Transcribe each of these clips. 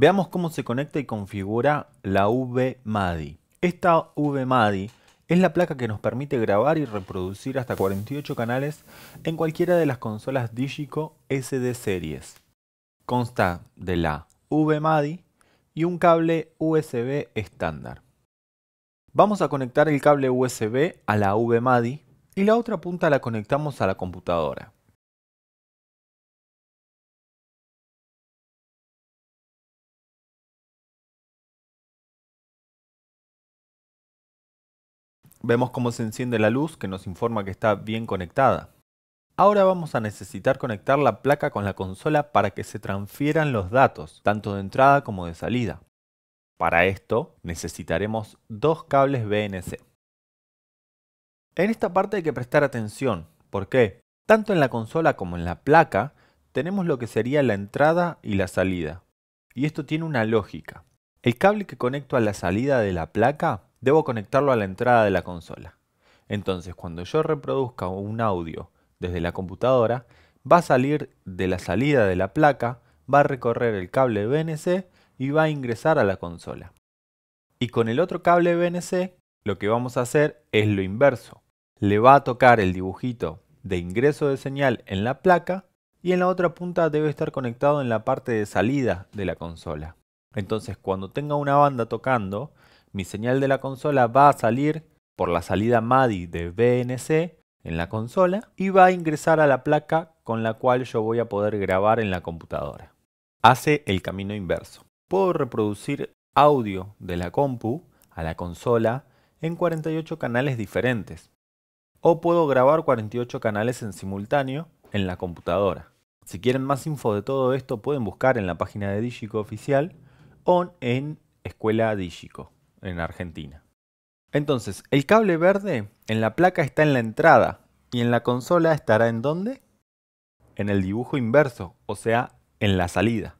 Veamos cómo se conecta y configura la VMADI. Esta V-Madi es la placa que nos permite grabar y reproducir hasta 48 canales en cualquiera de las consolas Digico SD series. Consta de la VMADI y un cable USB estándar. Vamos a conectar el cable USB a la VMADI y la otra punta la conectamos a la computadora. Vemos cómo se enciende la luz que nos informa que está bien conectada. Ahora vamos a necesitar conectar la placa con la consola para que se transfieran los datos, tanto de entrada como de salida. Para esto necesitaremos dos cables BNC. En esta parte hay que prestar atención, porque tanto en la consola como en la placa tenemos lo que sería la entrada y la salida. Y esto tiene una lógica. El cable que conecto a la salida de la placa debo conectarlo a la entrada de la consola. Entonces, cuando yo reproduzca un audio desde la computadora, va a salir de la salida de la placa, va a recorrer el cable BNC y va a ingresar a la consola. Y con el otro cable BNC, lo que vamos a hacer es lo inverso. Le va a tocar el dibujito de ingreso de señal en la placa y en la otra punta debe estar conectado en la parte de salida de la consola. Entonces, cuando tenga una banda tocando, mi señal de la consola va a salir por la salida MADI de BNC en la consola y va a ingresar a la placa con la cual yo voy a poder grabar en la computadora. Hace el camino inverso. Puedo reproducir audio de la compu a la consola en 48 canales diferentes. O puedo grabar 48 canales en simultáneo en la computadora. Si quieren más info de todo esto pueden buscar en la página de Digico oficial o en Escuela Digico en Argentina. Entonces, el cable verde en la placa está en la entrada y en la consola estará en dónde? En el dibujo inverso, o sea, en la salida.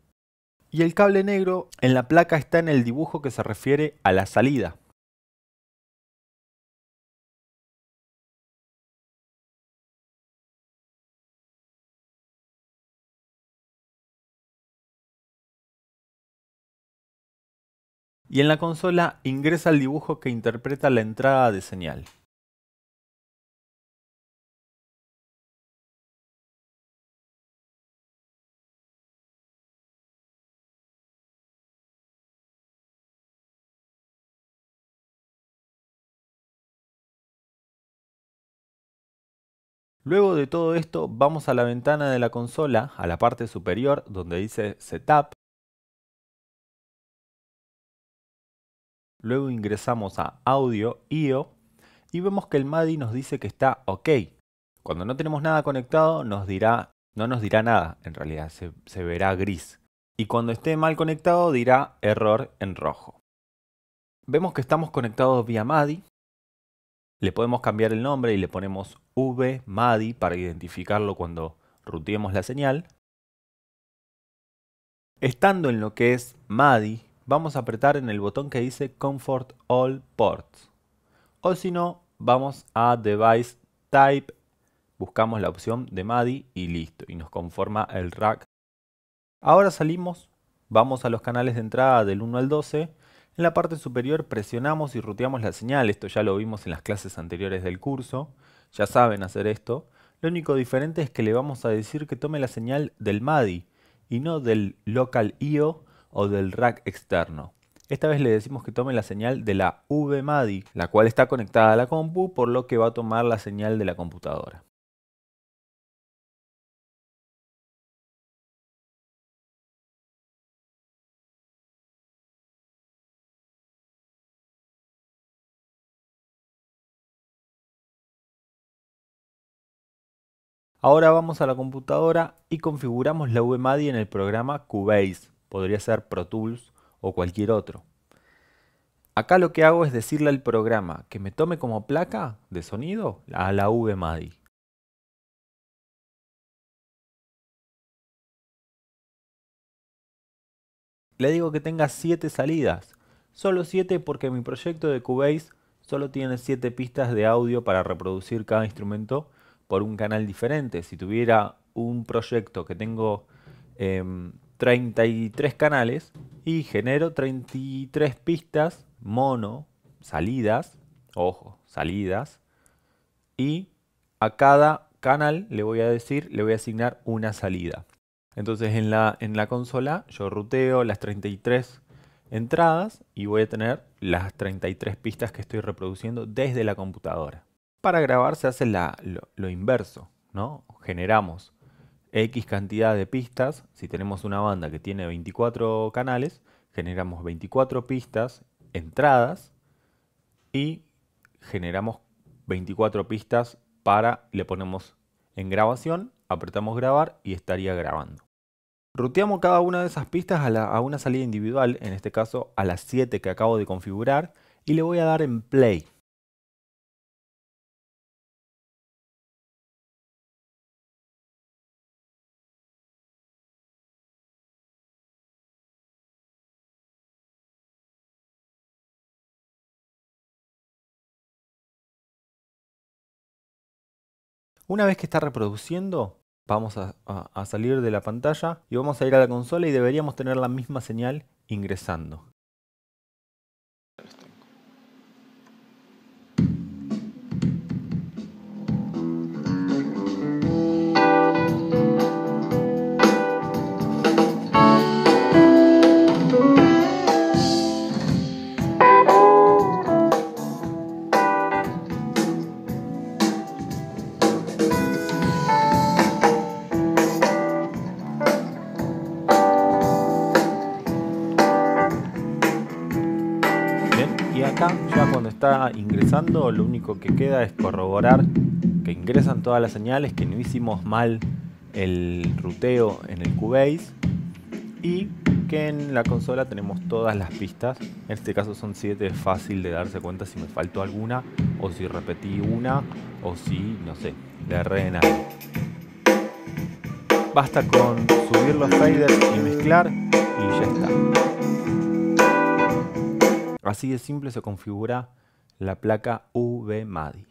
Y el cable negro en la placa está en el dibujo que se refiere a la salida, y en la consola ingresa el dibujo que interpreta la entrada de señal. Luego de todo esto vamos a la ventana de la consola, a la parte superior donde dice Setup, Luego ingresamos a audio, IO, y vemos que el MADI nos dice que está OK. Cuando no tenemos nada conectado, nos dirá, no nos dirá nada, en realidad, se, se verá gris. Y cuando esté mal conectado, dirá error en rojo. Vemos que estamos conectados vía MADI. Le podemos cambiar el nombre y le ponemos VMADI para identificarlo cuando ruteemos la señal. Estando en lo que es MADI, vamos a apretar en el botón que dice Comfort All Ports. O si no, vamos a Device Type, buscamos la opción de MADI y listo, y nos conforma el rack. Ahora salimos, vamos a los canales de entrada del 1 al 12, en la parte superior presionamos y ruteamos la señal, esto ya lo vimos en las clases anteriores del curso, ya saben hacer esto. Lo único diferente es que le vamos a decir que tome la señal del MADI y no del local IO o del rack externo. Esta vez le decimos que tome la señal de la VMADI, la cual está conectada a la compu, por lo que va a tomar la señal de la computadora. Ahora vamos a la computadora y configuramos la VMADI en el programa Cubase podría ser Pro Tools o cualquier otro. Acá lo que hago es decirle al programa que me tome como placa de sonido a la VMADI. Le digo que tenga 7 salidas, solo 7 porque mi proyecto de Cubase solo tiene 7 pistas de audio para reproducir cada instrumento por un canal diferente. Si tuviera un proyecto que tengo em, 33 canales y genero 33 pistas, mono, salidas, ojo, salidas. Y a cada canal le voy a decir, le voy a asignar una salida. Entonces en la, en la consola yo ruteo las 33 entradas y voy a tener las 33 pistas que estoy reproduciendo desde la computadora. Para grabar se hace lo, lo inverso, ¿no? Generamos X cantidad de pistas, si tenemos una banda que tiene 24 canales, generamos 24 pistas, entradas, y generamos 24 pistas para, le ponemos en grabación, apretamos grabar y estaría grabando. Ruteamos cada una de esas pistas a, una salida individual, en este caso a las 7 que acabo de configurar, y le voy a dar en play. Una vez que está reproduciendo, vamos a, salir de la pantalla y vamos a ir a la consola y deberíamos tener la misma señal ingresando. ya cuando está ingresando, lo único que queda es corroborar que ingresan todas las señales, que no hicimos mal el ruteo en el Cubase y que en la consola tenemos todas las pistas. En este caso son 7, es fácil de darse cuenta si me faltó alguna o si repetí una o si, no sé, le erré en algo. Basta con subir los faders y mezclar y ya está. Así de simple se configura la placa VMADI.